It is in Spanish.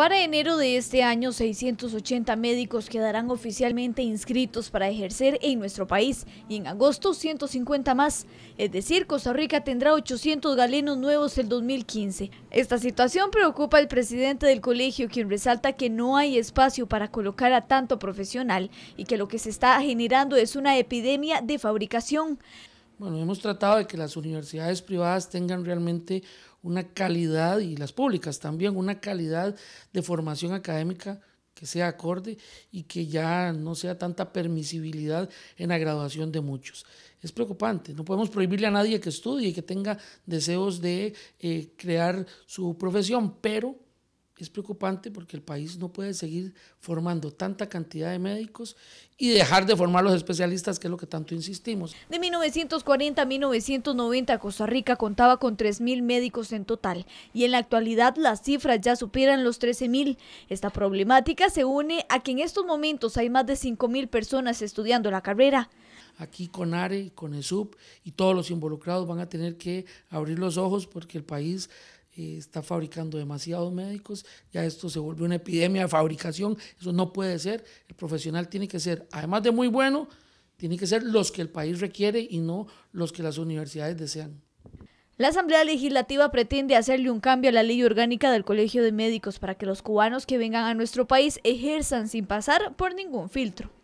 Para enero de este año, 680 médicos quedarán oficialmente inscritos para ejercer en nuestro país y en agosto 150 más. Es decir, Costa Rica tendrá 800 galenos nuevos el 2015. Esta situación preocupa al presidente del colegio, quien resalta que no hay espacio para colocar a tanto profesional y que lo que se está generando es una epidemia de fabricación. Bueno, hemos tratado de que las universidades privadas tengan realmente una calidad, y las públicas también, una calidad de formación académica que sea acorde y que ya no sea tanta permisibilidad en la graduación de muchos. Es preocupante, no podemos prohibirle a nadie que estudie y que tenga deseos de eh, crear su profesión, pero es preocupante porque el país no puede seguir formando tanta cantidad de médicos y dejar de formar los especialistas, que es lo que tanto insistimos. De 1940 a 1990, Costa Rica contaba con mil médicos en total y en la actualidad las cifras ya superan los 13.000. Esta problemática se une a que en estos momentos hay más de mil personas estudiando la carrera. Aquí con ARE, con ESUP y todos los involucrados van a tener que abrir los ojos porque el país eh, está fabricando demasiados médicos, ya esto se vuelve una epidemia de fabricación, eso no puede ser, el profesional tiene que ser, además de muy bueno, tiene que ser los que el país requiere y no los que las universidades desean. La Asamblea Legislativa pretende hacerle un cambio a la ley orgánica del Colegio de Médicos para que los cubanos que vengan a nuestro país ejerzan sin pasar por ningún filtro.